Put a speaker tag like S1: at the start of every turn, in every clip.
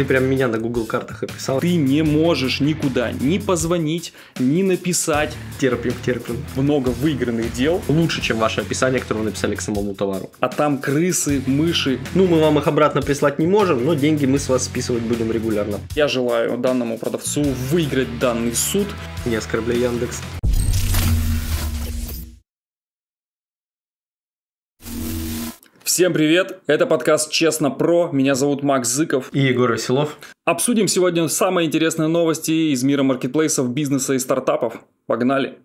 S1: Ты прям меня на Google картах описал. Ты не можешь никуда ни позвонить, ни написать. Терпим, терпим. Много выигранных дел. Лучше, чем ваше описание, которое вы написали к самому товару. А там крысы, мыши. Ну, мы вам их обратно прислать не можем, но деньги мы с вас списывать будем регулярно. Я желаю данному продавцу выиграть данный суд. Не оскорбляй
S2: Яндекс. Всем привет! Это подкаст «Честно про». Меня зовут Макс Зыков. И Егор Василов. Обсудим сегодня самые интересные новости из мира маркетплейсов, бизнеса и стартапов. Погнали!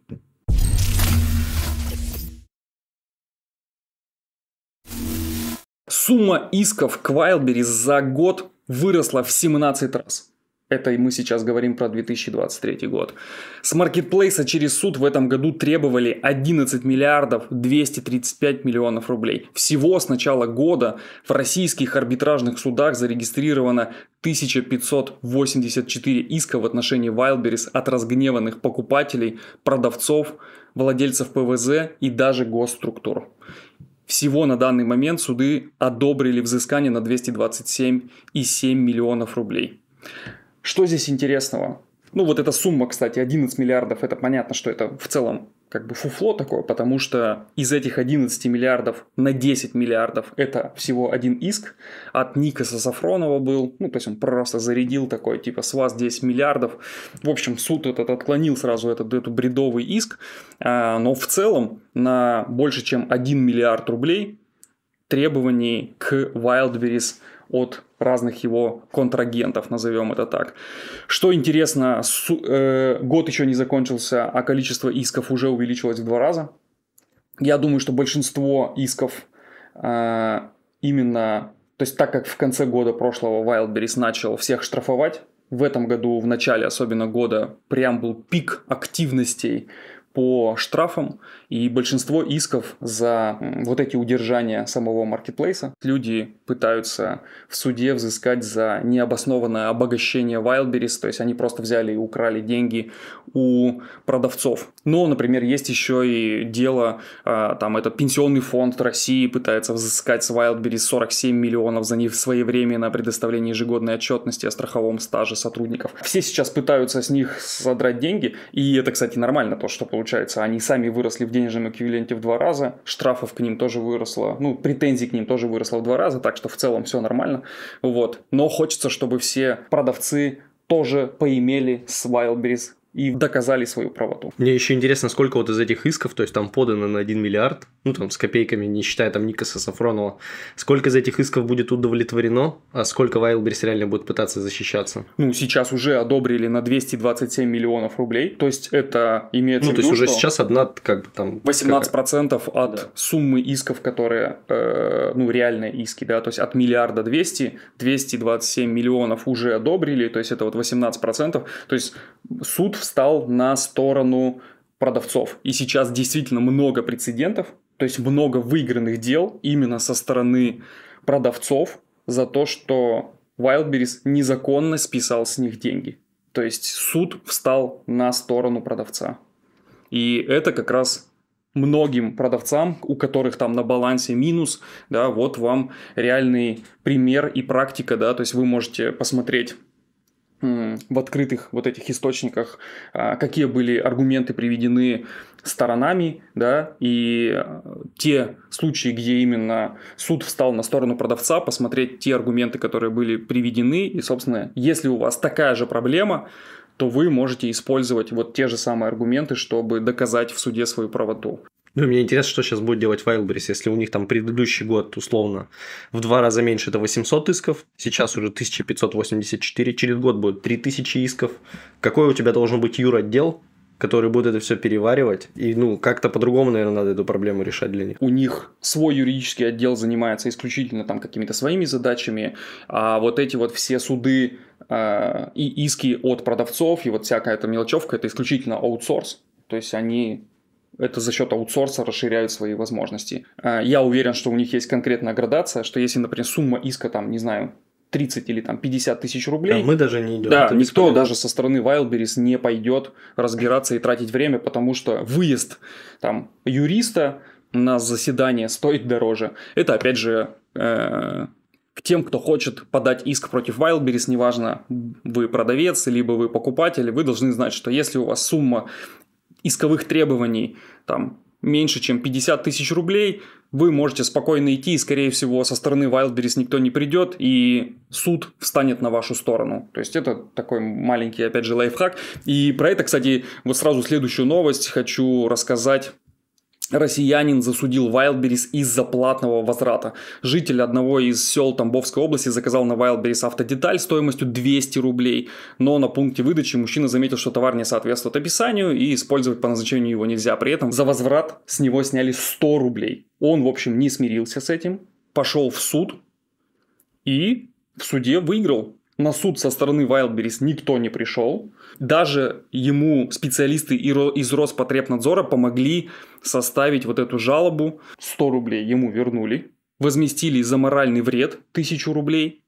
S2: Сумма исков к Wildberries за год выросла в 17 раз. Это и мы сейчас говорим про 2023 год. С маркетплейса через суд в этом году требовали 11 миллиардов 235 миллионов рублей. Всего с начала года в российских арбитражных судах зарегистрировано 1584 иска в отношении Wildberries от разгневанных покупателей, продавцов, владельцев ПВЗ и даже госструктур. Всего на данный момент суды одобрили взыскание на 227,7 миллионов рублей. Что здесь интересного? Ну, вот эта сумма, кстати, 11 миллиардов, это понятно, что это в целом как бы фуфло такое, потому что из этих 11 миллиардов на 10 миллиардов это всего один иск от Никаса Сафронова был, ну, то есть он просто зарядил такой, типа, с вас 10 миллиардов. В общем, суд этот отклонил сразу этот, этот бредовый иск, а, но в целом на больше чем 1 миллиард рублей требований к Wildberries – от разных его контрагентов, назовем это так. Что интересно, э, год еще не закончился, а количество исков уже увеличилось в два раза. Я думаю, что большинство исков э, именно, то есть так как в конце года прошлого Wildberries начал всех штрафовать, в этом году, в начале особенно года, прям был пик активностей по штрафам, и большинство исков за вот эти удержания самого маркетплейса люди пытаются в суде взыскать за необоснованное обогащение Wildberries, то есть они просто взяли и украли деньги у продавцов. Но, например, есть еще и дело, а, там это пенсионный фонд России пытается взыскать с Wildberries 47 миллионов за несвоевременное предоставление ежегодной отчетности о страховом стаже сотрудников. Все сейчас пытаются с них содрать деньги, и это, кстати, нормально, то, что получается получается, они сами выросли в денежном эквиваленте в два раза, штрафов к ним тоже выросло, ну, претензий к ним тоже выросло в два раза, так что в целом все нормально, вот. Но хочется, чтобы все продавцы тоже поимели с Wildberries и доказали свою правоту.
S1: Мне еще интересно, сколько вот из этих исков, то есть там подано на 1 миллиард, ну там с копейками, не считая там Никаса Сафронова, сколько из этих исков будет удовлетворено, а сколько Вайлберс реально будет пытаться защищаться?
S2: Ну, сейчас уже одобрили на 227 миллионов рублей, то есть это
S1: имеет Ну, в виду, то есть уже сейчас одна как бы там... 18%
S2: процентов от да. суммы исков, которые, э, ну, реальные иски, да, то есть от миллиарда 200, 227 миллионов уже одобрили, то есть это вот 18%, то есть суд в встал на сторону продавцов. И сейчас действительно много прецедентов, то есть много выигранных дел именно со стороны продавцов за то, что Wildberries незаконно списал с них деньги. То есть суд встал на сторону продавца. И это как раз многим продавцам, у которых там на балансе минус, да, вот вам реальный пример и практика, да, то есть вы можете посмотреть в открытых вот этих источниках, а, какие были аргументы приведены сторонами, да, и э, те случаи, где именно суд встал на сторону продавца, посмотреть те аргументы, которые были приведены, и, собственно, если у вас такая же проблема, то вы можете использовать вот те же самые аргументы, чтобы доказать в суде свою правоту.
S1: Ну и мне интересно, что сейчас будет делать Wildberries, если у них там предыдущий год условно в два раза меньше это 800 исков, сейчас уже 1584, через год будет 3000 исков. Какой у тебя должен быть юр-отдел, которые будут это все переваривать. И, ну, как-то по-другому, наверное, надо эту проблему решать для них.
S2: У них свой юридический отдел занимается исключительно там какими-то своими задачами, а вот эти вот все суды э, и иски от продавцов и вот всякая эта мелочевка, это исключительно аутсорс. То есть они это за счет аутсорса расширяют свои возможности. А, я уверен, что у них есть конкретная градация, что если, например, сумма иска, там, не знаю, 30 или там 50 тысяч рублей. Да, мы даже не идем. Да, Это никто бесполезно. даже со стороны Wildberries не пойдет разбираться и тратить время, потому что выезд там юриста на заседание стоит дороже. Это опять же э, к тем, кто хочет подать иск против Wildberries, неважно, вы продавец, либо вы покупатель, вы должны знать, что если у вас сумма исковых требований там меньше, чем 50 тысяч рублей, вы можете спокойно идти, и, скорее всего, со стороны Wildberries никто не придет, и суд встанет на вашу сторону. То есть это такой маленький, опять же, лайфхак. И про это, кстати, вот сразу следующую новость хочу рассказать Россиянин засудил Wildberries из-за платного возврата. Житель одного из сел Тамбовской области заказал на Wildberries автодеталь стоимостью 200 рублей, но на пункте выдачи мужчина заметил, что товар не соответствует описанию и использовать по назначению его нельзя. При этом за возврат с него сняли 100 рублей. Он, в общем, не смирился с этим, пошел в суд и в суде выиграл. На суд со стороны Wildberries никто не пришел, даже ему специалисты из Роспотребнадзора помогли составить вот эту жалобу. 100 рублей ему вернули, возместили за моральный вред 1000 рублей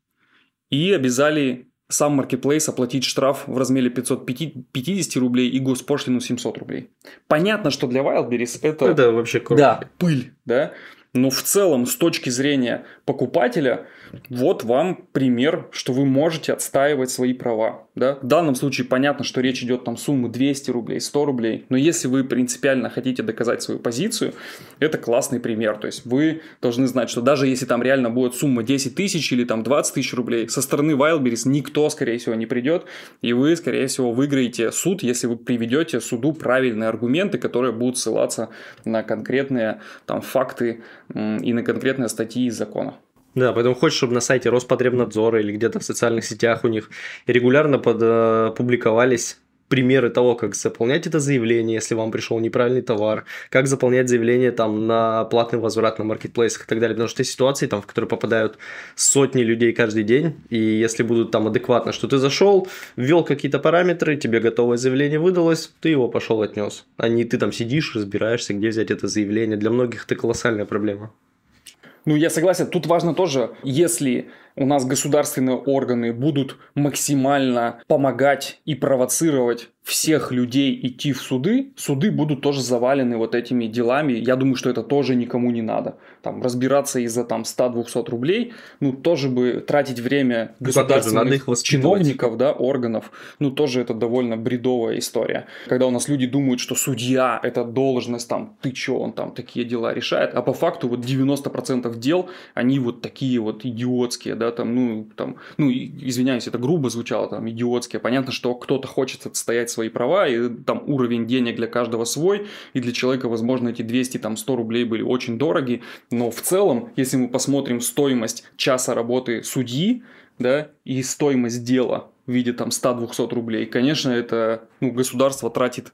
S2: и обязали сам маркетплейс оплатить штраф в размере 550 рублей и госпошлину 700 рублей. Понятно, что для Wildberries это... Это ну вообще кровь. Да, пыль, да. Но ну, в целом, с точки зрения покупателя, вот вам пример, что вы можете отстаивать свои права. Да? В данном случае понятно, что речь идет там суммы 200 рублей, 100 рублей. Но если вы принципиально хотите доказать свою позицию, это классный пример. То есть вы должны знать, что даже если там реально будет сумма 10 тысяч или там 20 тысяч рублей, со стороны Wildberries никто, скорее всего, не придет. И вы, скорее всего, выиграете суд, если вы приведете суду правильные аргументы, которые будут ссылаться на конкретные там факты и на конкретные статьи из закона.
S1: Да, поэтому хочешь, чтобы на сайте Роспотребнадзора или где-то в социальных сетях у них регулярно под, э, публиковались примеры того, как заполнять это заявление, если вам пришел неправильный товар, как заполнять заявление там на платный возврат на маркетплейсах и так далее, потому что есть ситуации, там, в которые попадают сотни людей каждый день, и если будут там адекватно, что ты зашел, ввел какие-то параметры, тебе готовое заявление выдалось, ты его пошел отнес, а не ты там сидишь, разбираешься, где взять это заявление. Для многих это колоссальная проблема.
S2: Ну, я согласен, тут важно тоже, если у нас государственные органы будут максимально помогать и провоцировать всех людей идти в суды, суды будут тоже завалены вот этими делами. Я думаю, что это тоже никому не надо там, разбираться из-за там 100-200 рублей, ну, тоже бы тратить время ну, государственных же, чиновников, да, органов, ну, тоже это довольно бредовая история. Когда у нас люди думают, что судья – это должность, там, ты чё, он там такие дела решает, а по факту вот 90% дел, они вот такие вот идиотские, да, там, ну, там, ну, извиняюсь, это грубо звучало, там, идиотские. Понятно, что кто-то хочет отстоять свои права, и там уровень денег для каждого свой, и для человека, возможно, эти 200, там, 100 рублей были очень дороги, но в целом, если мы посмотрим стоимость часа работы судьи, да, и стоимость дела в виде там 100-200 рублей, конечно, это ну, государство тратит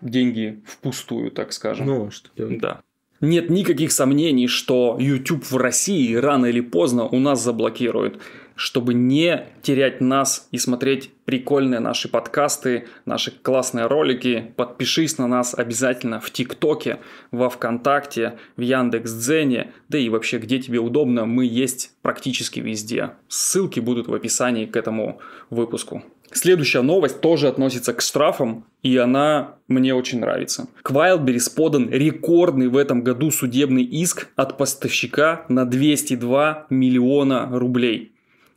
S2: деньги впустую, так скажем. Ну, а что делать? Да. Нет никаких сомнений, что YouTube в России рано или поздно у нас заблокируют чтобы не терять нас и смотреть прикольные наши подкасты, наши классные ролики. Подпишись на нас обязательно в ТикТоке, во Вконтакте, в Яндекс Дзене, да и вообще где тебе удобно, мы есть практически везде. Ссылки будут в описании к этому выпуску. Следующая новость тоже относится к штрафам, и она мне очень нравится. К Wildberries подан рекордный в этом году судебный иск от поставщика на 202 миллиона рублей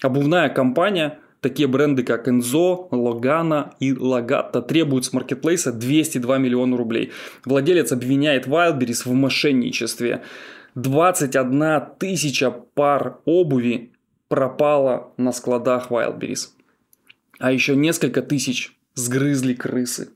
S2: обувная компания, такие бренды, как Enzo, Logana и Lagatta требуют с маркетплейса 202 миллиона рублей. Владелец обвиняет Wildberries в мошенничестве. 21 тысяча пар обуви пропало на складах Wildberries. А еще несколько тысяч сгрызли крысы.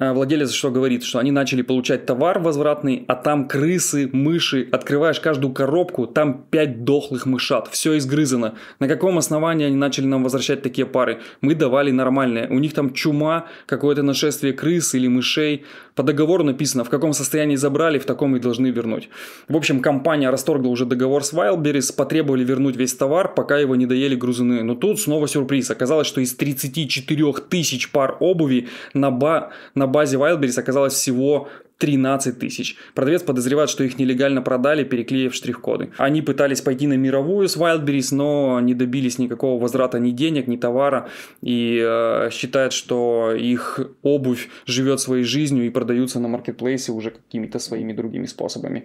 S2: А, владелец что говорит, что они начали получать товар возвратный, а там крысы, мыши, открываешь каждую коробку, там 5 дохлых мышат, все изгрызано. На каком основании они начали нам возвращать такие пары? Мы давали нормальные, у них там чума, какое-то нашествие крыс или мышей, по договору написано, в каком состоянии забрали, в таком и должны вернуть. В общем, компания расторгла уже договор с Wildberries, потребовали вернуть весь товар, пока его не доели грузины. Но тут снова сюрприз. Оказалось, что из 34 тысяч пар обуви на, ба на базе Wildberries оказалось всего 13 тысяч. Продавец подозревает, что их нелегально продали, переклеив штрих-коды. Они пытались пойти на мировую с Wildberries, но не добились никакого возврата ни денег, ни товара. И э, считают, что их обувь живет своей жизнью и продаются на маркетплейсе уже какими-то своими другими способами.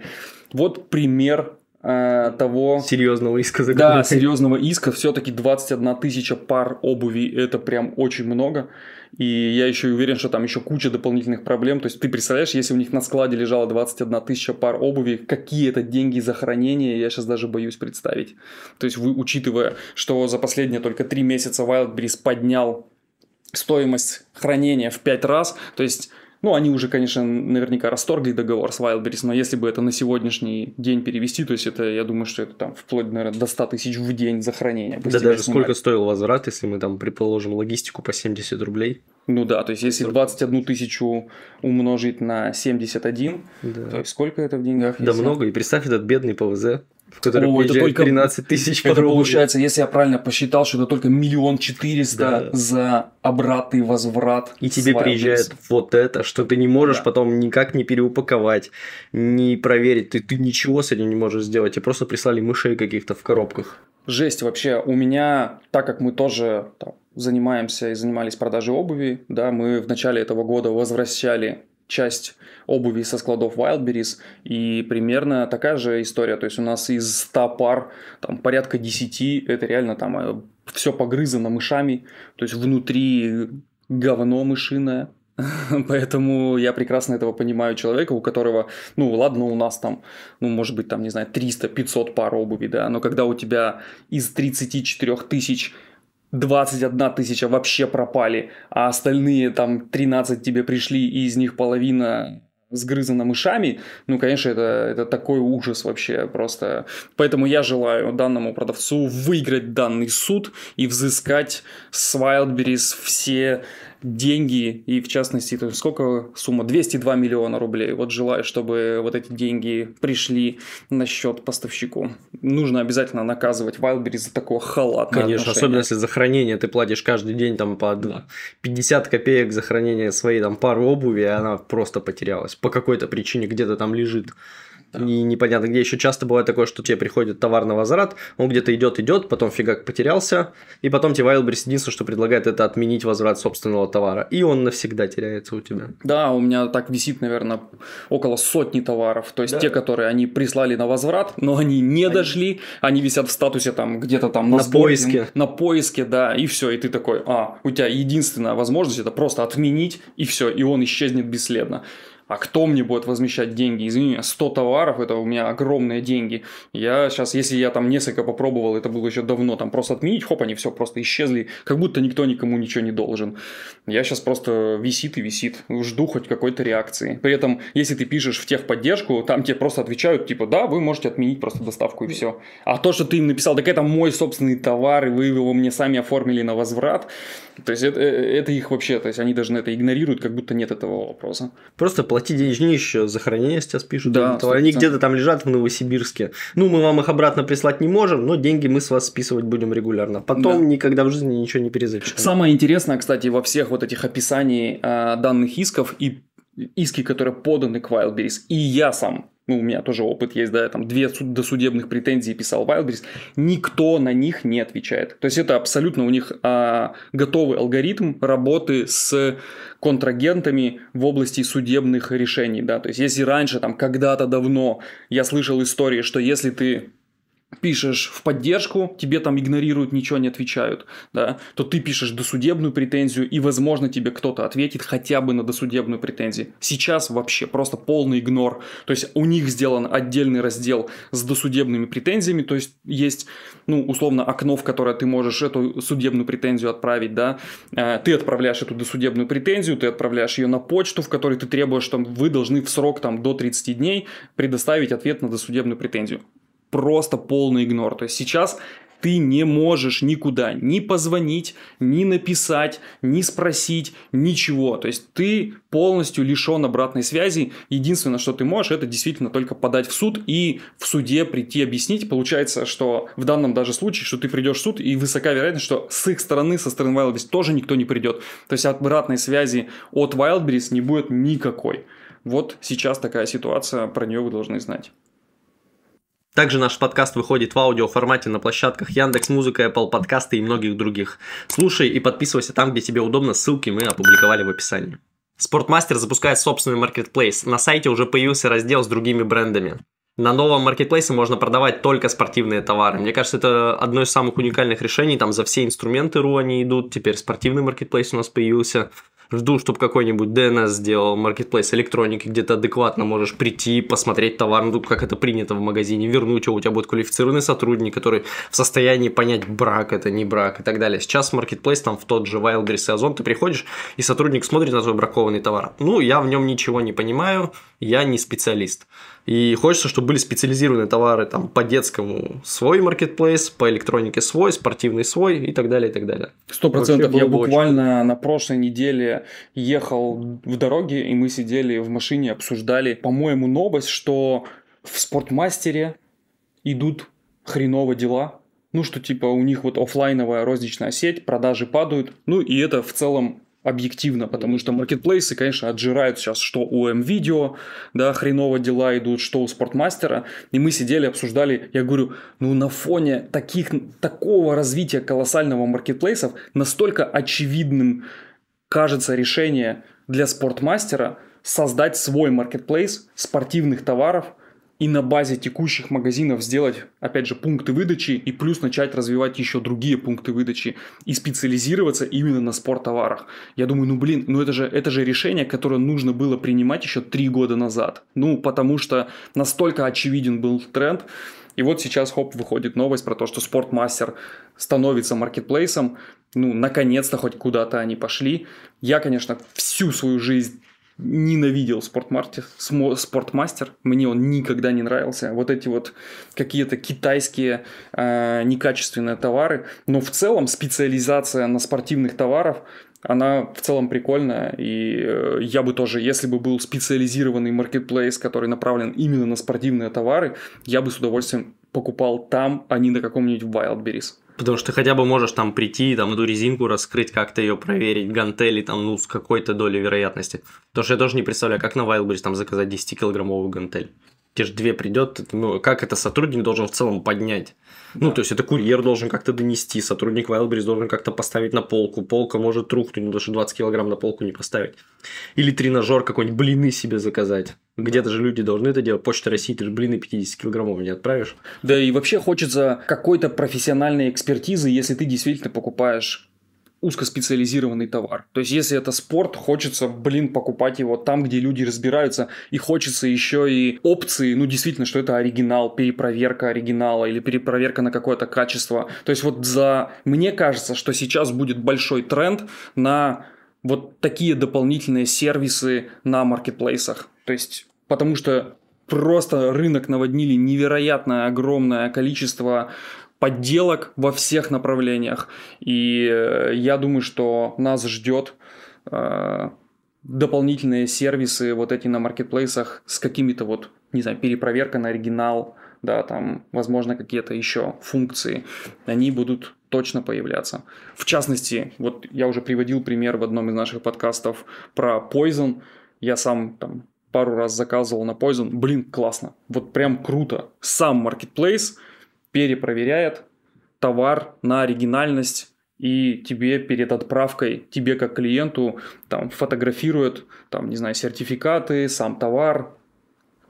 S2: Вот пример Э, того... Серьезного иска за Да, серьезного иска. Все-таки 21 тысяча пар обуви – это прям очень много. И я еще уверен, что там еще куча дополнительных проблем. То есть ты представляешь, если у них на складе лежало 21 тысяча пар обуви, какие это деньги за хранение, я сейчас даже боюсь представить. То есть вы, учитывая, что за последние только три месяца Wildberries поднял стоимость хранения в пять раз, то есть ну, они уже, конечно, наверняка расторгли договор с Wildberries, но если бы это на сегодняшний день перевести, то есть это,
S1: я думаю, что это там вплоть, наверное, до 100 тысяч в
S2: день за хранение. Да даже снимали. сколько
S1: стоил возврат, если мы там, предположим, логистику по 70
S2: рублей? Ну да, то есть если 21 тысячу умножить на 71, да. то есть сколько это в деньгах? Да если... много, и представь этот бедный ПВЗ
S1: в которой О, это только 13 тысяч Это получается,
S2: если я правильно посчитал, что это только миллион
S1: четыреста да. за обратный возврат. И тебе приезжает вот это, что ты не можешь да. потом никак не переупаковать, не проверить, ты, ты ничего с этим не можешь сделать, тебе просто прислали мышей каких-то в коробках.
S2: Жесть вообще. У меня, так как мы тоже там, занимаемся и занимались продажей обуви, да, мы в начале этого года возвращали часть обуви со складов Wildberries, и примерно такая же история, то есть у нас из 100 пар, там, порядка 10, это реально там э, все погрызано мышами, то есть внутри говно мышиное, Поэтому я прекрасно этого понимаю человека, у которого, ну ладно, у нас там, ну может быть там, не знаю, 300-500 пар обуви, да, но когда у тебя из 34 тысяч 21 тысяча вообще пропали, а остальные там 13 тебе пришли, и из них половина сгрызана мышами, ну, конечно, это, это такой ужас вообще просто. Поэтому я желаю данному продавцу выиграть данный суд и взыскать с Wildberries все деньги, и в частности, то есть сколько сумма? 202 миллиона рублей. Вот желаю, чтобы вот эти деньги пришли на счет поставщику. Нужно обязательно наказывать Wildberries за такого халата.
S1: Конечно, отношение. особенно если за хранение ты платишь каждый день там по да. 50 копеек за хранение своей там пары обуви, и она просто потерялась. По какой-то причине где-то там лежит да. и непонятно где. Еще часто бывает такое, что тебе приходит товар на возврат, он где-то идет, идет, потом фигак потерялся, и потом тебе Wildberries единственное, что предлагает, это отменить возврат собственного товара, и он навсегда теряется у тебя.
S2: Да, у меня так висит, наверное, около сотни товаров, то есть да. те, которые они прислали на возврат, но они не они... дошли, они висят в статусе там где-то там на, на сборке, поиске, на поиске, да, и все, и ты такой, а, у тебя единственная возможность это просто отменить и все, и он исчезнет бесследно а кто мне будет возмещать деньги? Извини меня, 100 товаров, это у меня огромные деньги. Я сейчас, если я там несколько попробовал, это было еще давно, там просто отменить, хоп, они все просто исчезли, как будто никто никому ничего не должен. Я сейчас просто висит и висит, жду хоть какой-то реакции. При этом, если ты пишешь в техподдержку, там тебе просто отвечают, типа, да, вы можете отменить просто доставку и все. А то, что ты им написал, так это мой собственный товар, и вы его мне сами оформили на возврат, то есть это, э, это их вообще, то есть они даже на это игнорируют, как будто нет этого вопроса.
S1: Просто плати денежнище за хранение, сейчас пишут. Да, они где-то там лежат в Новосибирске. Ну, мы вам их обратно прислать не можем, но деньги мы с вас списывать будем регулярно. Потом да. никогда в жизни ничего не перезапишем.
S2: Самое интересное, кстати, во всех вот этих описаний э, данных исков и иски, которые поданы к Wildberries, и я сам ну, у меня тоже опыт есть, да, там две досудебных претензии писал Wildberries, никто на них не отвечает. То есть это абсолютно у них а, готовый алгоритм работы с контрагентами в области судебных решений, да, то есть если раньше, там, когда-то давно я слышал истории, что если ты пишешь в поддержку, тебе там игнорируют, ничего не отвечают, да, то ты пишешь досудебную претензию, и, возможно, тебе кто-то ответит хотя бы на досудебную претензию. Сейчас вообще просто полный игнор. То есть у них сделан отдельный раздел с досудебными претензиями, то есть есть, ну, условно, окно, в которое ты можешь эту судебную претензию отправить, да, э, ты отправляешь эту досудебную претензию, ты отправляешь ее на почту, в которой ты требуешь, что вы должны в срок, там, до 30 дней предоставить ответ на досудебную претензию просто полный игнор. То есть сейчас ты не можешь никуда ни позвонить, ни написать, ни спросить, ничего. То есть ты полностью лишен обратной связи. Единственное, что ты можешь, это действительно только подать в суд и в суде прийти объяснить. Получается, что в данном даже случае, что ты придешь в суд, и высока вероятность, что с их стороны, со стороны Wildberries тоже никто не придет. То есть обратной связи от Wildberries не будет никакой. Вот сейчас такая ситуация, про нее вы должны знать.
S1: Также наш подкаст выходит в аудиоформате на площадках Яндекс Музыка, Apple Подкасты и многих других. Слушай и подписывайся там, где тебе удобно. Ссылки мы опубликовали в описании. Спортмастер запускает собственный маркетплейс. На сайте уже появился раздел с другими брендами. На новом маркетплейсе можно продавать только спортивные товары. Мне кажется, это одно из самых уникальных решений. Там за все инструменты РУ они идут. Теперь спортивный маркетплейс у нас появился. Жду, чтобы какой-нибудь DNS сделал маркетплейс электроники, где ты адекватно можешь прийти, посмотреть товар, ну, как это принято в магазине, вернуть его, у тебя будет квалифицированный сотрудник, который в состоянии понять, брак это, не брак и так далее. Сейчас маркетплейс там в тот же Wildberries и Озон ты приходишь, и сотрудник смотрит на твой бракованный товар. Ну, я в нем ничего не понимаю, я не специалист. И хочется, чтобы были специализированные товары там по детскому свой маркетплейс, по электронике свой, спортивный свой и так далее, и так далее.
S2: Сто процентов. Я буквально очень... на прошлой неделе ехал в дороге, и мы сидели в машине, обсуждали, по-моему, новость, что в спортмастере идут хреново дела, ну что типа у них вот офлайновая розничная сеть, продажи падают, ну и это в целом объективно, потому что маркетплейсы, конечно, отжирают сейчас, что у М-видео, да, хреново дела идут, что у спортмастера, и мы сидели, обсуждали, я говорю, ну на фоне таких, такого развития колоссального маркетплейсов настолько очевидным кажется решение для спортмастера создать свой маркетплейс спортивных товаров – и на базе текущих магазинов сделать, опять же, пункты выдачи и плюс начать развивать еще другие пункты выдачи и специализироваться именно на спорттоварах. Я думаю, ну блин, ну это же, это же решение, которое нужно было принимать еще три года назад. Ну, потому что настолько очевиден был тренд, и вот сейчас, хоп, выходит новость про то, что Спортмастер становится маркетплейсом. Ну, наконец-то хоть куда-то они пошли. Я, конечно, всю свою жизнь ненавидел спортмастер, мне он никогда не нравился. Вот эти вот какие-то китайские э, некачественные товары, но в целом специализация на спортивных товарах, она в целом прикольная, и э, я бы тоже, если бы был специализированный маркетплейс, который направлен именно на спортивные товары, я бы с удовольствием покупал там, а не на каком-нибудь Wildberries.
S1: Потому что ты хотя бы можешь там прийти, там эту резинку раскрыть, как-то ее проверить, гантели там, ну, с какой-то долей вероятности. Потому что я тоже не представляю, как на Wildberries там заказать 10-килограммовую гантель те же две придет, ну, как это сотрудник должен в целом поднять? Ну, да. Ну, то есть это курьер должен как-то донести, сотрудник Wildberries должен как-то поставить на полку, полка может рухнуть, потому что 20 килограмм на полку не поставить. Или тренажер какой-нибудь, блины себе заказать. Где-то же люди должны это делать. Почта России, ты же блины 50 килограммов не отправишь. Да
S2: и вообще хочется какой-то профессиональной экспертизы, если ты действительно покупаешь узкоспециализированный товар. То есть, если это спорт, хочется, блин, покупать его там, где люди разбираются, и хочется еще и опции, ну, действительно, что это оригинал, перепроверка оригинала или перепроверка на какое-то качество. То есть, вот за... Мне кажется, что сейчас будет большой тренд на вот такие дополнительные сервисы на маркетплейсах. То есть, потому что просто рынок наводнили невероятное огромное количество подделок во всех направлениях. И э, я думаю, что нас ждет э, дополнительные сервисы вот эти на маркетплейсах с какими-то вот, не знаю, перепроверка на оригинал, да, там, возможно, какие-то еще функции, они будут точно появляться. В частности, вот я уже приводил пример в одном из наших подкастов про Poison. Я сам там пару раз заказывал на Poison. Блин, классно. Вот прям круто. Сам маркетплейс – перепроверяет товар на оригинальность и тебе перед отправкой, тебе как клиенту, там, фотографируют, там, не знаю, сертификаты, сам товар,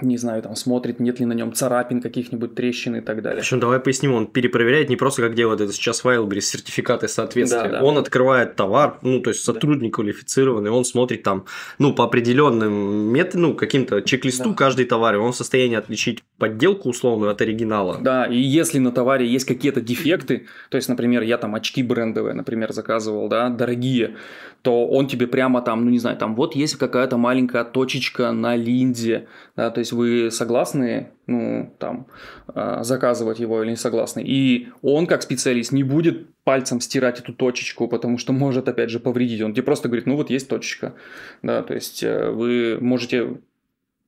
S2: не знаю, там смотрит, нет ли на нем царапин каких-нибудь, трещин и так далее. в общем
S1: давай поясним, он перепроверяет не просто как делает это сейчас Wildberries, сертификаты соответствия. Да, да. Он открывает товар, ну, то есть сотрудник да. квалифицированный, он смотрит там, ну, по определенным методам, ну, каким-то чек-листу да. каждый товар, и он в состоянии отличить подделку условную от оригинала. Да, и если на товаре есть какие-то дефекты, то есть, например, я там очки брендовые, например, заказывал,
S2: да, дорогие, то он тебе прямо там, ну, не знаю, там вот есть какая-то маленькая точечка на линзе, да, то есть есть вы согласны, ну, там, а, заказывать его или не согласны. И он, как специалист, не будет пальцем стирать эту точечку, потому что может, опять же, повредить. Он тебе просто говорит, ну, вот есть точечка. Да, то есть э, вы можете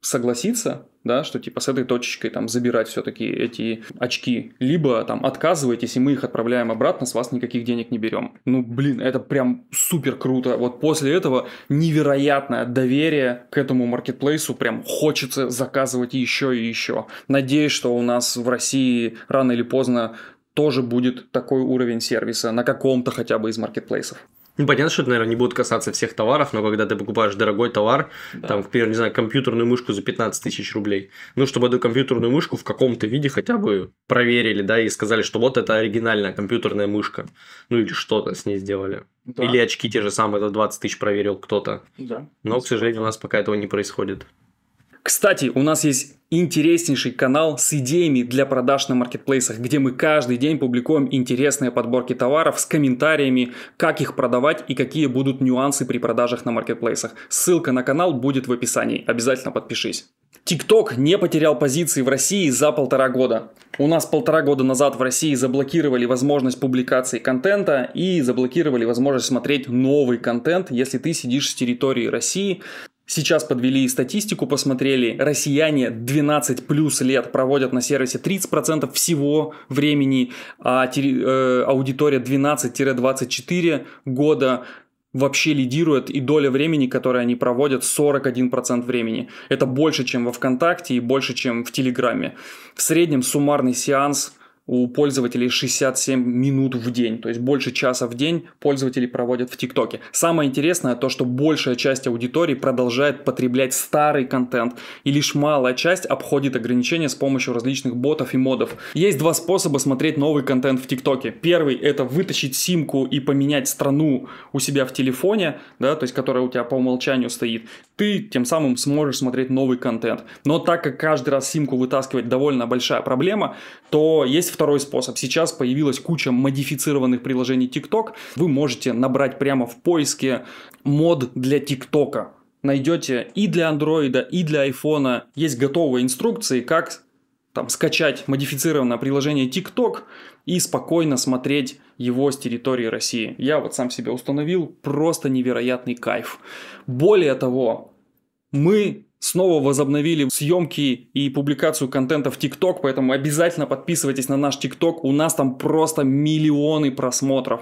S2: согласиться, да, что типа с этой точечкой там забирать все-таки эти очки, либо там отказываетесь, и мы их отправляем обратно, с вас никаких денег не берем. Ну, блин, это прям супер круто. Вот после этого невероятное доверие к этому маркетплейсу, прям хочется заказывать еще и еще. Надеюсь, что у нас в России рано или поздно тоже будет такой уровень сервиса на каком-то хотя бы из маркетплейсов.
S1: Ну, понятно, что это, наверное, не будут касаться всех товаров, но когда ты покупаешь дорогой товар, да. там, к примеру, не знаю, компьютерную мышку за 15 тысяч рублей, ну, чтобы эту компьютерную мышку в каком-то виде хотя бы проверили, да, и сказали, что вот это оригинальная компьютерная мышка, ну, или что-то с ней сделали. Да. Или очки те же самые, это 20 тысяч проверил кто-то. Да. Но, к сожалению, у нас пока этого не происходит.
S2: Кстати, у нас есть интереснейший канал с идеями для продаж на маркетплейсах, где мы каждый день публикуем интересные подборки товаров с комментариями, как их продавать и какие будут нюансы при продажах на маркетплейсах. Ссылка на канал будет в описании, обязательно подпишись. Тикток не потерял позиции в России за полтора года. У нас полтора года назад в России заблокировали возможность публикации контента и заблокировали возможность смотреть новый контент, если ты сидишь с территории России. Сейчас подвели статистику, посмотрели, россияне 12 плюс лет проводят на сервисе 30% всего времени, а э, аудитория 12-24 года вообще лидирует, и доля времени, которую они проводят, 41% времени. Это больше, чем во ВКонтакте и больше, чем в Телеграме. В среднем суммарный сеанс – у пользователей 67 минут в день, то есть больше часа в день пользователи проводят в ТикТоке. Самое интересное то, что большая часть аудитории продолжает потреблять старый контент, и лишь малая часть обходит ограничения с помощью различных ботов и модов. Есть два способа смотреть новый контент в ТикТоке. Первый — это вытащить симку и поменять страну у себя в телефоне, да, то есть которая у тебя по умолчанию стоит. Ты тем самым сможешь смотреть новый контент. Но так как каждый раз симку вытаскивать довольно большая проблема, то есть второй способ. Сейчас появилась куча модифицированных приложений TikTok. Вы можете набрать прямо в поиске мод для TikTok. Найдете и для Android, и для iPhone. Есть готовые инструкции, как там, скачать модифицированное приложение TikTok и спокойно смотреть его с территории России. Я вот сам себе установил просто невероятный кайф. Более того, мы снова возобновили съемки и публикацию контента в ТикТок, поэтому обязательно подписывайтесь на наш ТикТок, у нас там просто миллионы просмотров.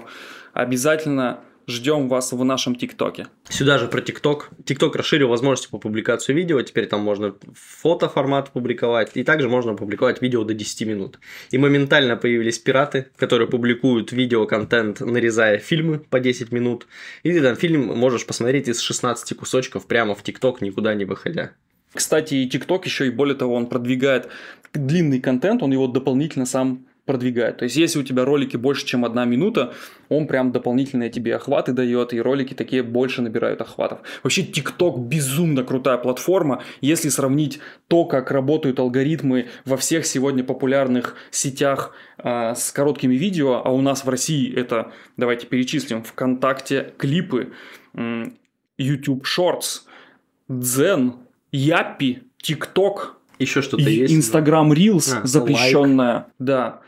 S2: Обязательно
S1: Ждем вас в нашем ТикТоке. Сюда же про ТикТок. ТикТок расширил возможности по публикации видео. Теперь там можно фотоформат публиковать. И также можно публиковать видео до 10 минут. И моментально появились пираты, которые публикуют видеоконтент, нарезая фильмы по 10 минут. И ты там фильм можешь посмотреть из 16 кусочков прямо в ТикТок, никуда не выходя. Кстати, и ТикТок еще и более того, он продвигает длинный контент, он его дополнительно
S2: сам продвигает. То есть, если у тебя ролики больше, чем одна минута, он прям дополнительные тебе охваты дает, и ролики такие больше набирают охватов. Вообще, TikTok безумно крутая платформа. Если сравнить то, как работают алгоритмы во всех сегодня популярных сетях э, с короткими видео, а у нас в России это, давайте перечислим, ВКонтакте клипы, э, YouTube Shorts, Дзен, Япи, ТикТок, еще что-то есть. Инстаграм Reels а, запрещенная. Лайк. Да.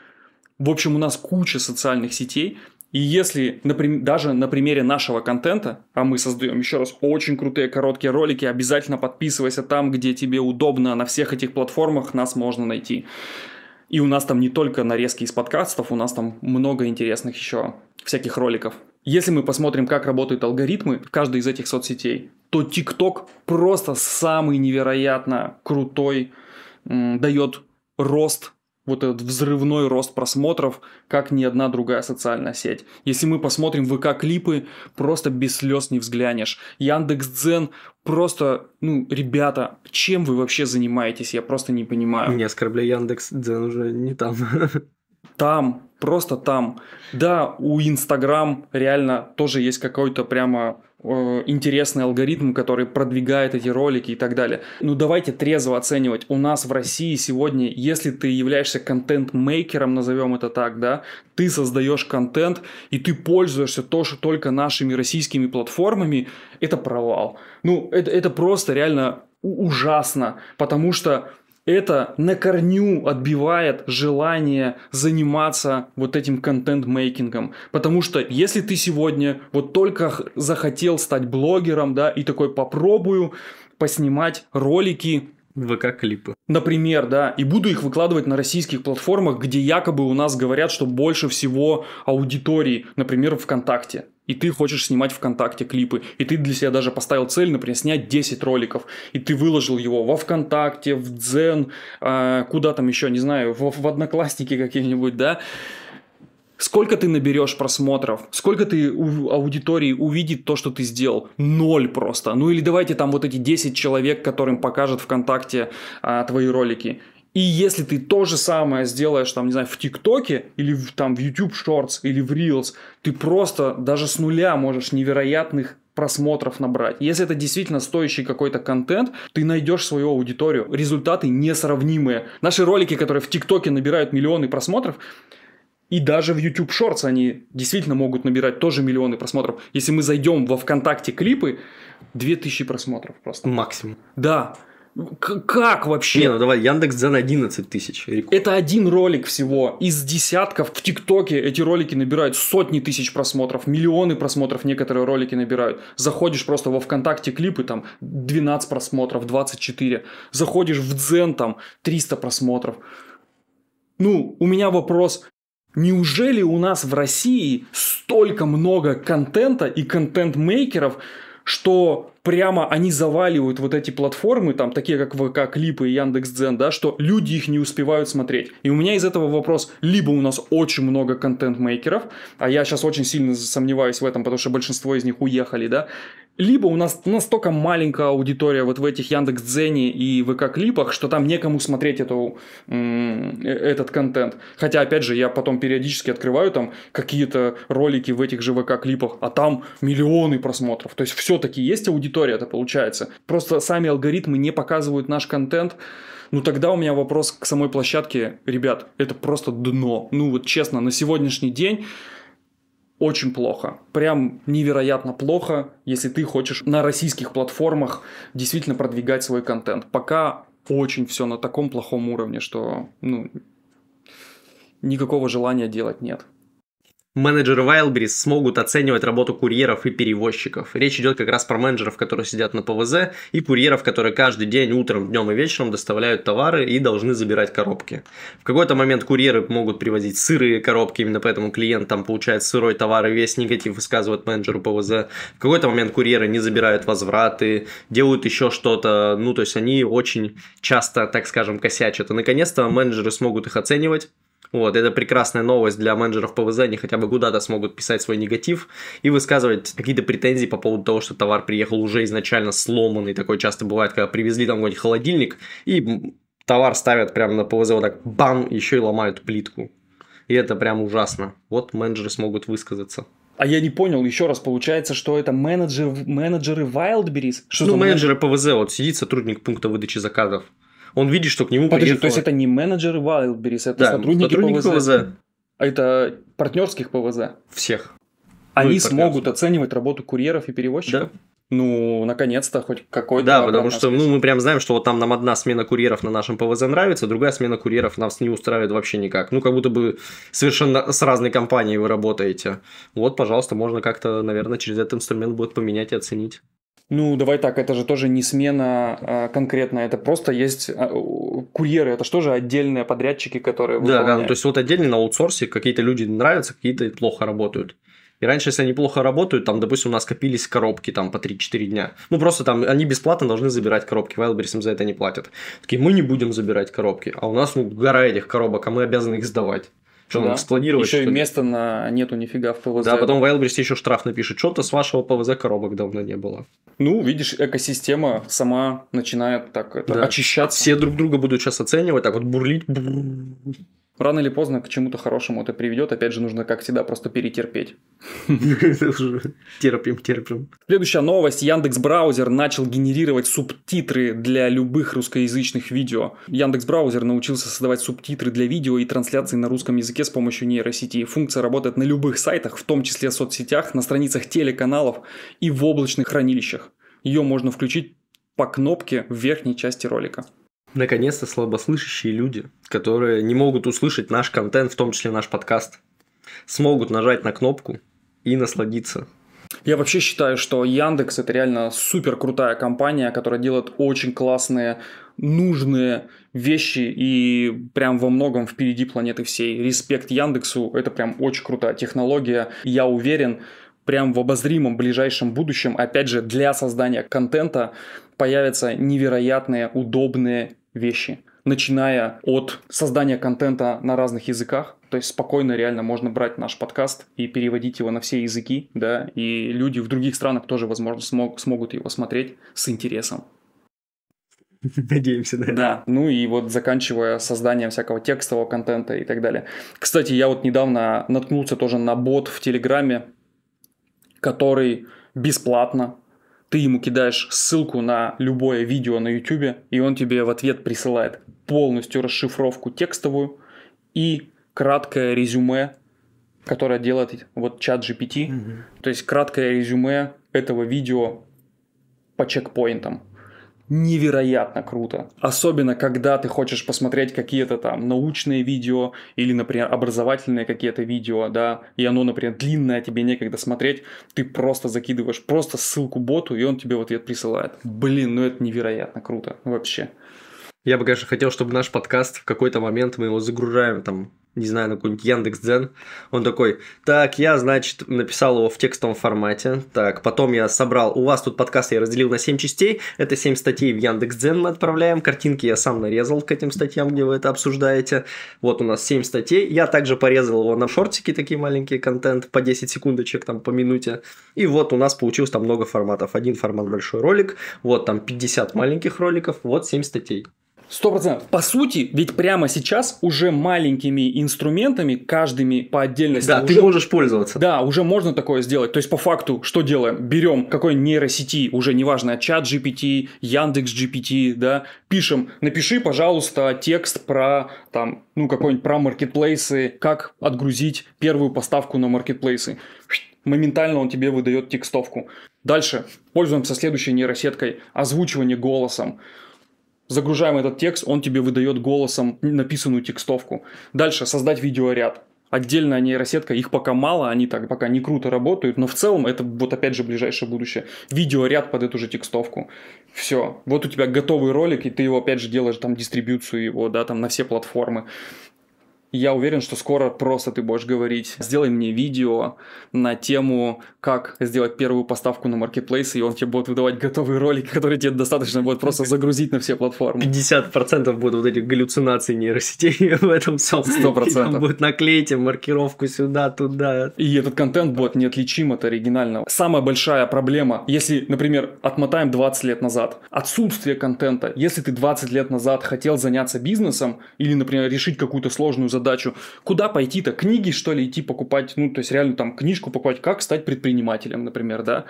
S2: В общем, у нас куча социальных сетей, и если например, даже на примере нашего контента, а мы создаем еще раз очень крутые короткие ролики, обязательно подписывайся там, где тебе удобно, на всех этих платформах нас можно найти. И у нас там не только нарезки из подкастов, у нас там много интересных еще всяких роликов. Если мы посмотрим, как работают алгоритмы в каждой из этих соцсетей, то TikTok просто самый невероятно крутой, м, дает рост вот этот взрывной рост просмотров, как ни одна другая социальная сеть. Если мы посмотрим ВК-клипы, просто без слез не взглянешь. Яндекс Яндекс.Дзен просто, ну, ребята, чем вы вообще занимаетесь, я просто не понимаю. Не оскорбляй Яндекс, Дзен уже не там. Там, просто там. Да, у Инстаграм реально тоже есть какой-то прямо Э, интересный алгоритм, который продвигает эти ролики и так далее. Ну давайте трезво оценивать. У нас в России сегодня, если ты являешься контент-мейкером, назовем это так, да, ты создаешь контент и ты пользуешься то, что только нашими российскими платформами, это провал. Ну это, это просто реально ужасно, потому что это на корню отбивает желание заниматься вот этим контент-мейкингом. Потому что если ты сегодня вот только захотел стать блогером, да, и такой попробую поснимать ролики
S1: ВК-клипы.
S2: Например, да, и буду их выкладывать на российских платформах, где якобы у нас говорят, что больше всего аудитории, например, ВКонтакте и ты хочешь снимать ВКонтакте клипы, и ты для себя даже поставил цель, например, снять 10 роликов, и ты выложил его во ВКонтакте, в Дзен, э, куда там еще, не знаю, в, в Одноклассники какие-нибудь, да, Сколько ты наберешь просмотров? Сколько ты у аудитории увидит то, что ты сделал? Ноль просто. Ну или давайте там вот эти 10 человек, которым покажет ВКонтакте а, твои ролики. И если ты то же самое сделаешь, там, не знаю, в ТикТоке или в, там в YouTube Shorts или в Reels, ты просто даже с нуля можешь невероятных просмотров набрать. Если это действительно стоящий какой-то контент, ты найдешь свою аудиторию. Результаты несравнимые. Наши ролики, которые в ТикТоке набирают миллионы просмотров, и даже в YouTube Shorts они действительно могут набирать тоже миллионы просмотров. Если мы зайдем во ВКонтакте клипы, 2000 просмотров просто. Максимум. Да. Как вообще? Не, ну давай, Яндекс Дзен 11 тысяч. Это один ролик всего. Из десятков в ТикТоке эти ролики набирают сотни тысяч просмотров, миллионы просмотров некоторые ролики набирают. Заходишь просто во ВКонтакте клипы, там 12 просмотров, 24. Заходишь в Дзен, там 300 просмотров. Ну, у меня вопрос, неужели у нас в России столько много контента и контент-мейкеров, что прямо они заваливают вот эти платформы, там такие как ВК, Клипы и Яндекс.Дзен, да, что люди их не успевают смотреть. И у меня из этого вопрос, либо у нас очень много контент-мейкеров, а я сейчас очень сильно сомневаюсь в этом, потому что большинство из них уехали, да, либо у нас настолько маленькая аудитория вот в этих Яндекс Дзене и ВК клипах, что там некому смотреть эту, э, этот контент. Хотя, опять же, я потом периодически открываю там какие-то ролики в этих же ВК клипах, а там миллионы просмотров. То есть все-таки есть аудитория, это получается. Просто сами алгоритмы не показывают наш контент. Ну тогда у меня вопрос к самой площадке, ребят, это просто дно. Ну вот честно, на сегодняшний день очень плохо. Прям невероятно плохо, если ты хочешь на российских платформах действительно продвигать свой контент. Пока очень все на таком плохом уровне, что ну, никакого желания делать нет
S1: менеджеры Wildberries смогут оценивать работу курьеров и перевозчиков. Речь идет как раз про менеджеров, которые сидят на ПВЗ, и курьеров, которые каждый день, утром, днем и вечером доставляют товары и должны забирать коробки. В какой-то момент курьеры могут привозить сырые коробки, именно поэтому клиент там получает сырой товар и весь негатив высказывает менеджеру ПВЗ. В какой-то момент курьеры не забирают возвраты, делают еще что-то, ну то есть они очень часто, так скажем, косячат. И наконец-то менеджеры смогут их оценивать, вот, это прекрасная новость для менеджеров ПВЗ, они хотя бы куда-то смогут писать свой негатив и высказывать какие-то претензии по поводу того, что товар приехал уже изначально сломанный, такое часто бывает, когда привезли там какой-нибудь холодильник и товар ставят прямо на ПВЗ вот так, бам, еще и ломают плитку. И это прям ужасно. Вот менеджеры смогут высказаться. А я не понял, еще раз, получается, что
S2: это менеджер, менеджеры Wildberries? Что ну, менеджеры
S1: ПВЗ, вот сидит сотрудник пункта выдачи заказов он видит, что к нему Подожди, приехало... то есть это
S2: не менеджеры Wildberries, это да, сотрудники, сотрудники ПВЗ. ПВЗ. А это партнерских ПВЗ.
S1: Всех. Они ну, смогут
S2: оценивать работу курьеров и перевозчиков? Да. Ну, наконец-то хоть какой-то... Да, потому что
S1: ну, мы прям знаем, что вот там нам одна смена курьеров на нашем ПВЗ нравится, другая смена курьеров нас не устраивает вообще никак. Ну, как будто бы совершенно с разной компанией вы работаете. Вот, пожалуйста, можно как-то, наверное, через этот инструмент будет поменять и оценить.
S2: Ну, давай так, это же тоже не смена а, конкретно, это просто есть а, курьеры, это же тоже отдельные подрядчики, которые... Да, да, ну, то
S1: есть вот отдельно на аутсорсе какие-то люди нравятся, какие-то плохо работают. И раньше, если они плохо работают, там, допустим, у нас копились коробки там по 3-4 дня. Ну, просто там они бесплатно должны забирать коробки, Wildberries им за это не платят. Такие, мы не будем забирать коробки, а у нас ну, гора этих коробок, а мы обязаны их сдавать. Что да. нам спланировать? Еще и места
S2: на... нету нифига в ПВЗ. Да, потом
S1: Wildberries еще штраф напишет. Что-то с вашего ПВЗ коробок давно не было. Ну, видишь, экосистема сама начинает так
S2: это, да. очищаться. Все друг друга будут сейчас оценивать, так вот бурлить рано или поздно к чему-то хорошему это приведет. Опять же, нужно, как всегда, просто перетерпеть.
S1: Терпим, терпим.
S2: Следующая новость. Яндекс Браузер начал генерировать субтитры для любых русскоязычных видео. Яндекс Браузер научился создавать субтитры для видео и трансляций на русском языке с помощью нейросети. Функция работает на любых сайтах, в том числе соцсетях, на страницах телеканалов и в облачных хранилищах. Ее можно включить по кнопке в верхней части
S1: ролика. Наконец-то слабослышащие люди, которые не могут услышать наш контент, в том числе наш подкаст, смогут нажать на кнопку и насладиться. Я
S2: вообще считаю, что Яндекс это реально супер крутая компания, которая делает очень классные, нужные вещи и прям во многом впереди планеты всей. Респект Яндексу, это прям очень крутая технология. Я уверен, прям в обозримом ближайшем будущем, опять же, для создания контента появятся невероятные, удобные вещи, начиная от создания контента на разных языках, то есть спокойно реально можно брать наш подкаст и переводить его на все языки, да, и люди в других странах тоже, возможно, смог, смогут его смотреть с интересом. Надеемся, да. Да, ну и вот заканчивая созданием всякого текстового контента и так далее. Кстати, я вот недавно наткнулся тоже на бот в Телеграме, который бесплатно ты ему кидаешь ссылку на любое видео на YouTube, и он тебе в ответ присылает полностью расшифровку текстовую и краткое резюме, которое делает вот чат GPT. Угу. То есть краткое резюме этого видео по чекпоинтам невероятно круто. Особенно, когда ты хочешь посмотреть какие-то там научные видео или, например, образовательные какие-то видео, да, и оно, например, длинное, а тебе некогда смотреть, ты просто закидываешь просто ссылку боту, и он тебе в ответ присылает. Блин, ну это невероятно круто вообще.
S1: Я бы, конечно, хотел, чтобы наш подкаст в какой-то момент мы его загружаем там не знаю, на какой-нибудь Дзен. Он такой, так, я, значит, написал его в текстовом формате, так, потом я собрал, у вас тут подкаст я разделил на 7 частей, это 7 статей в Яндекс Дзен мы отправляем, картинки я сам нарезал к этим статьям, где вы это обсуждаете, вот у нас 7 статей, я также порезал его на шортики, такие маленькие контент, по 10 секундочек, там, по минуте, и вот у нас получилось там много форматов, один формат большой ролик, вот там 50 маленьких роликов, вот 7 статей. Сто процентов. По сути, ведь прямо сейчас уже маленькими инструментами,
S2: каждыми по отдельности. Да, уже, ты можешь пользоваться. Да, уже можно такое сделать. То есть, по факту, что делаем? Берем какой нейросети, уже неважно, чат GPT, Яндекс GPT, да, пишем, напиши, пожалуйста, текст про, там, ну, какой-нибудь про маркетплейсы, как отгрузить первую поставку на маркетплейсы. Моментально он тебе выдает текстовку. Дальше пользуемся следующей нейросеткой. Озвучивание голосом загружаем этот текст, он тебе выдает голосом написанную текстовку. Дальше создать видеоряд. Отдельная нейросетка, их пока мало, они так пока не круто работают, но в целом это вот опять же ближайшее будущее. Видеоряд под эту же текстовку. Все. Вот у тебя готовый ролик, и ты его опять же делаешь там дистрибьюцию его, да, там на все платформы. Я уверен, что скоро просто ты будешь говорить, сделай мне видео на тему, как сделать первую поставку на маркетплейс, и он тебе будет выдавать готовые ролики, которые тебе достаточно будет просто загрузить на все платформы.
S1: 50% будут вот эти галлюцинации нейросетей в этом всем. 100%. И будет наклейте маркировку сюда, туда. И этот контент будет неотличим от оригинального. Самая
S2: большая проблема, если, например, отмотаем 20 лет назад, отсутствие контента. Если ты 20 лет назад хотел заняться бизнесом или, например, решить какую-то сложную задачу, задачу. Куда пойти-то? Книги, что ли, идти покупать? Ну, то есть, реально там книжку покупать. Как стать предпринимателем, например, да?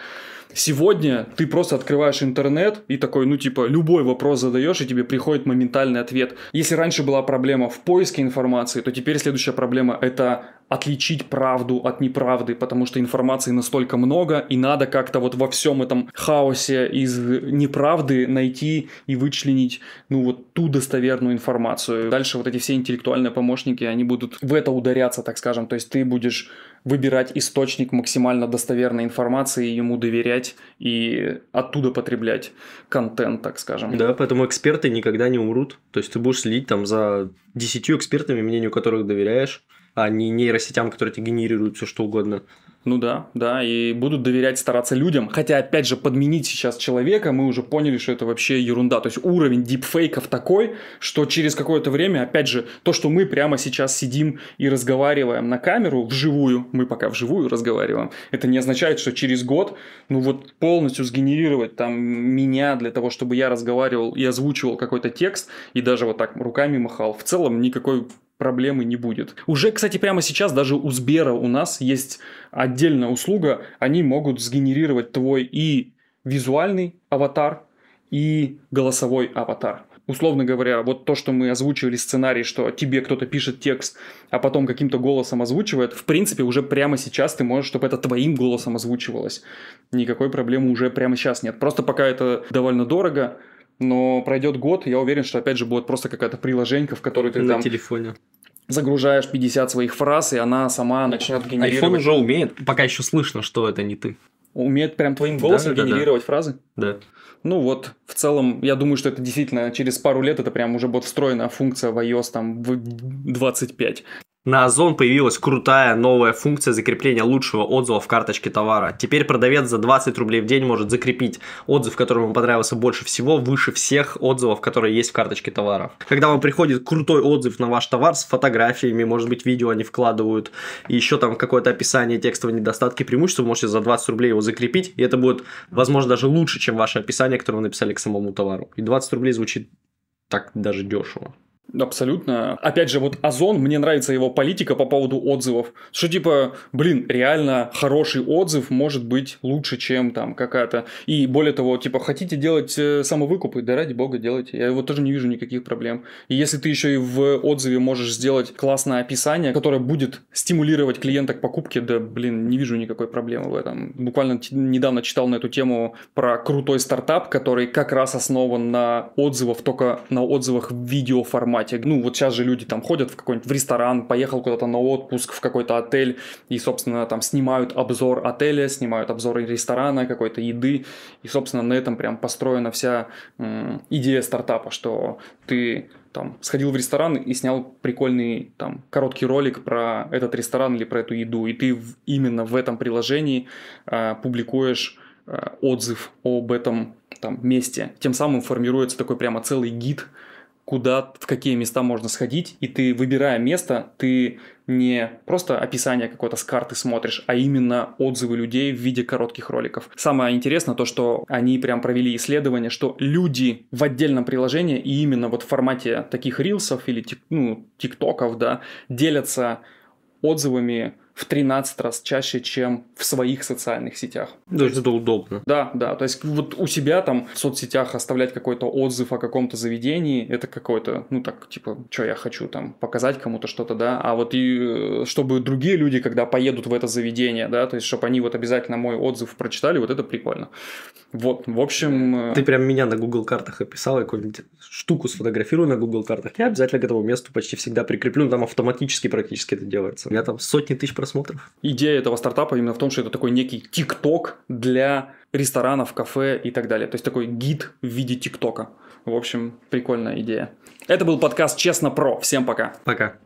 S2: Сегодня ты просто открываешь интернет и такой, ну, типа, любой вопрос задаешь, и тебе приходит моментальный ответ. Если раньше была проблема в поиске информации, то теперь следующая проблема – это отличить правду от неправды, потому что информации настолько много, и надо как-то вот во всем этом хаосе из неправды найти и вычленить, ну, вот ту достоверную информацию. Дальше вот эти все интеллектуальные помощники источники, они будут в это ударяться, так скажем. То есть ты будешь выбирать источник максимально достоверной информации, ему
S1: доверять и оттуда потреблять контент, так скажем. Да, поэтому эксперты никогда не умрут. То есть ты будешь следить там за десятью экспертами, мнению которых доверяешь, а не нейросетям, которые тебе генерируют все что угодно. Ну да, да, и будут доверять, стараться
S2: людям. Хотя, опять же, подменить сейчас человека, мы уже поняли, что это вообще ерунда. То есть уровень дипфейков такой, что через какое-то время, опять же, то, что мы прямо сейчас сидим и разговариваем на камеру вживую, мы пока вживую разговариваем, это не означает, что через год, ну вот полностью сгенерировать там меня для того, чтобы я разговаривал и озвучивал какой-то текст, и даже вот так руками махал. В целом никакой проблемы не будет. Уже, кстати, прямо сейчас даже у Сбера у нас есть отдельная услуга. Они могут сгенерировать твой и визуальный аватар, и голосовой аватар. Условно говоря, вот то, что мы озвучивали сценарий, что тебе кто-то пишет текст, а потом каким-то голосом озвучивает, в принципе, уже прямо сейчас ты можешь, чтобы это твоим голосом озвучивалось. Никакой проблемы уже прямо сейчас нет. Просто пока это довольно дорого, но пройдет год, я уверен, что опять же будет просто какая-то приложенька, в которой ты На там... телефоне загружаешь 50 своих фраз, и она сама начнет генерировать. Айфон уже
S1: умеет, пока еще слышно, что это не ты.
S2: Умеет прям твоим голосом да, да, генерировать да. фразы? Да. Ну вот, в целом, я думаю, что это действительно через
S1: пару лет это прям уже будет встроена функция в iOS там в 25. На Озон появилась крутая новая функция закрепления лучшего отзыва в карточке товара. Теперь продавец за 20 рублей в день может закрепить отзыв, который ему понравился больше всего, выше всех отзывов, которые есть в карточке товара. Когда вам приходит крутой отзыв на ваш товар с фотографиями, может быть, видео они вкладывают, и еще там какое-то описание текстовые недостатки, преимущества, вы можете за 20 рублей его закрепить, и это будет, возможно, даже лучше, чем ваше описание, которое вы написали к самому товару. И 20 рублей звучит так даже дешево.
S2: Абсолютно. Опять же, вот Озон, мне нравится его политика по поводу отзывов. Что типа, блин, реально хороший отзыв может быть лучше, чем там какая-то. И более того, типа, хотите делать э, самовыкупы, да ради бога делайте. Я его тоже не вижу никаких проблем. И если ты еще и в отзыве можешь сделать классное описание, которое будет стимулировать клиента к покупке, да, блин, не вижу никакой проблемы в этом. Буквально недавно читал на эту тему про крутой стартап, который как раз основан на отзывах, только на отзывах в видеоформате формате. Э, ну, вот сейчас же люди там ходят в какой-нибудь в ресторан, поехал куда-то на отпуск, в какой-то отель, и, собственно, там снимают обзор отеля, снимают обзоры ресторана, какой-то еды. И, собственно, на этом прям построена вся м, идея стартапа, что ты там сходил в ресторан и снял прикольный там короткий ролик про этот ресторан или про эту еду, и ты в, именно в этом приложении э, публикуешь э, отзыв об этом там месте. Тем самым формируется такой прямо целый гид, куда, в какие места можно сходить, и ты, выбирая место, ты не просто описание какое-то с карты смотришь, а именно отзывы людей в виде коротких роликов. Самое интересное то, что они прям провели исследование, что люди в отдельном приложении и именно вот в формате таких рилсов или ну, тиктоков, да, делятся отзывами в 13 раз чаще, чем в своих социальных сетях. То есть это удобно. Да, да. То есть вот у себя там в соцсетях оставлять какой-то отзыв о каком-то заведении, это какой-то, ну так, типа, что я хочу там показать кому-то что-то, да, а вот и э, чтобы другие люди, когда поедут в это заведение, да, то есть чтобы они вот обязательно мой отзыв прочитали, вот
S1: это прикольно. Вот, в общем... Э, Ты прям меня на Google картах описал, я какую-нибудь штуку сфотографирую на Google картах, я обязательно к этому месту почти всегда прикреплю, там автоматически практически это делается. У меня там сотни тысяч прос просмотров. Идея этого стартапа именно в том, что это такой некий ТикТок для
S2: ресторанов, кафе и так далее. То есть такой гид в виде ТикТока. В общем, прикольная идея. Это был подкаст «Честно про». Всем пока. Пока.